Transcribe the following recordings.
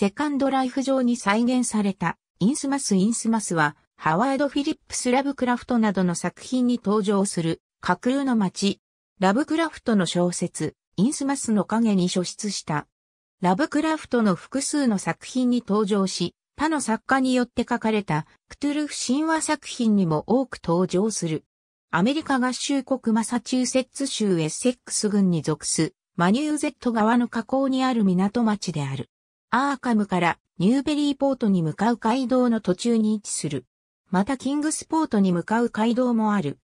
セカンドライフ上に再現されたインスマスインスマスはハワード・フィリップス・ラブクラフトなどの作品に登場する架空の街。ラブクラフトの小説、インスマスの影に初出した。ラブクラフトの複数の作品に登場し、他の作家によって書かれたクトゥルフ神話作品にも多く登場する。アメリカ合衆国マサチューセッツ州エッセックス郡に属すマニューゼット側の河口にある港町である。アーカムからニューベリーポートに向かう街道の途中に位置する。またキングスポートに向かう街道もある。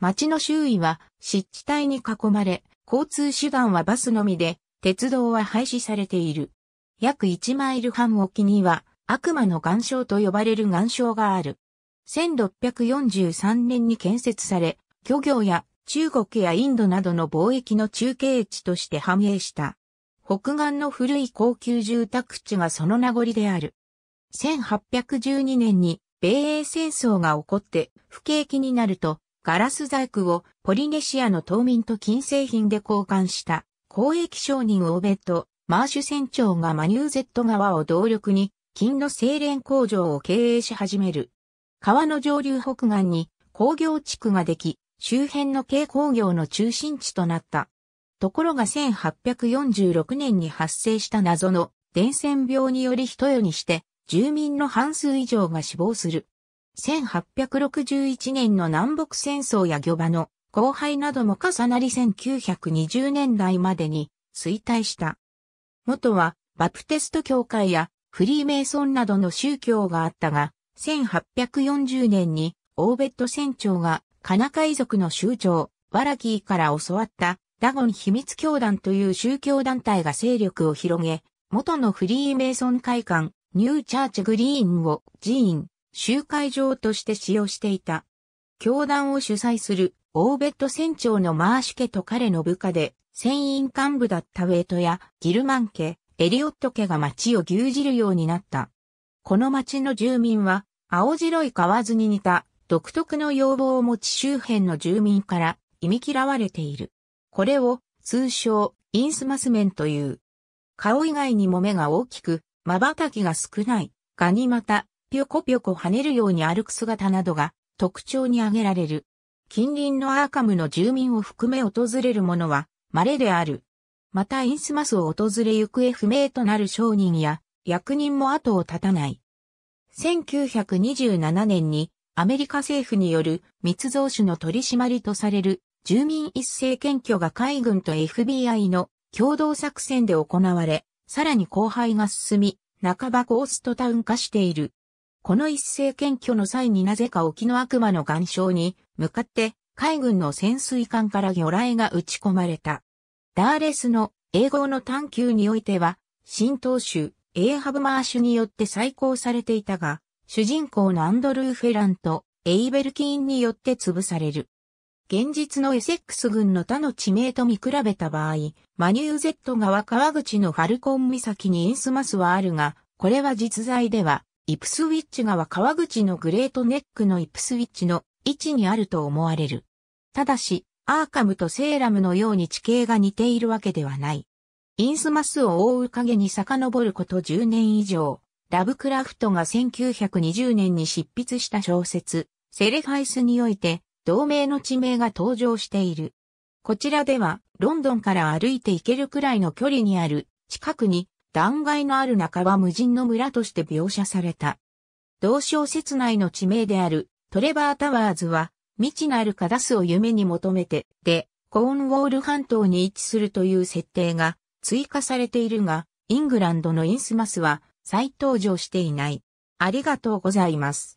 街の周囲は湿地帯に囲まれ、交通手段はバスのみで、鉄道は廃止されている。約1マイル半沖には悪魔の岩礁と呼ばれる岩礁がある。1643年に建設され、漁業や中国やインドなどの貿易の中継地として繁栄した。北岸の古い高級住宅地がその名残である。1812年に米英戦争が起こって不景気になるとガラス細工をポリネシアの島民と金製品で交換した公益商人オーベット・マーシュ船長がマニューゼット川を動力に金の精錬工場を経営し始める。川の上流北岸に工業地区ができ、周辺の軽工業の中心地となった。ところが1846年に発生した謎の伝染病により一夜にして、住民の半数以上が死亡する。1861年の南北戦争や漁場の荒廃なども重なり1920年代までに衰退した。元はバプテスト教会やフリーメイソンなどの宗教があったが、1840年にオーベット船長がカナカイ族の州長、ワラキーから教わったダゴン秘密教団という宗教団体が勢力を広げ、元のフリーメイソン会館、ニューチャーチグリーンを寺院、集会場として使用していた。教団を主催するオーベット船長のマーシュ家と彼の部下で、船員幹部だったウェイトやギルマン家、エリオット家が町を牛耳るようになった。この町の住民は、青白い河津に似た独特の要望を持ち周辺の住民から忌み嫌われている。これを通称インスマス面という。顔以外にも目が大きく、瞬きが少ない、ガニ股、ぴょこぴょこ跳ねるように歩く姿などが特徴に挙げられる。近隣のアーカムの住民を含め訪れる者は稀である。またインスマスを訪れ行方不明となる商人や役人も後を絶たない。1927年にアメリカ政府による密造酒の取り締まりとされる住民一斉検挙が海軍と FBI の共同作戦で行われ、さらに荒廃が進み、半ばゴーストタウン化している。この一斉検挙の際になぜか沖の悪魔の岩礁に向かって海軍の潜水艦から魚雷が撃ち込まれた。ダーレスの英語の探求においては、新東州エーハブマーシュによって再興されていたが、主人公のアンドルー・フェランとエイベルキーンによって潰される。現実のエセックス軍の他の地名と見比べた場合、マニューゼット川川口のファルコン岬にインスマスはあるが、これは実在では、イプスウィッチ川川口のグレートネックのイプスウィッチの位置にあると思われる。ただし、アーカムとセーラムのように地形が似ているわけではない。インスマスを覆う影に遡ること10年以上、ラブクラフトが1920年に執筆した小説、セレファイスにおいて、同名の地名が登場している。こちらでは、ロンドンから歩いて行けるくらいの距離にある、近くに、断崖のある中は無人の村として描写された。同小説内の地名である、トレバー・タワーズは、未知なるカダスを夢に求めて、で、コーンウォール半島に位置するという設定が追加されているが、イングランドのインスマスは再登場していない。ありがとうございます。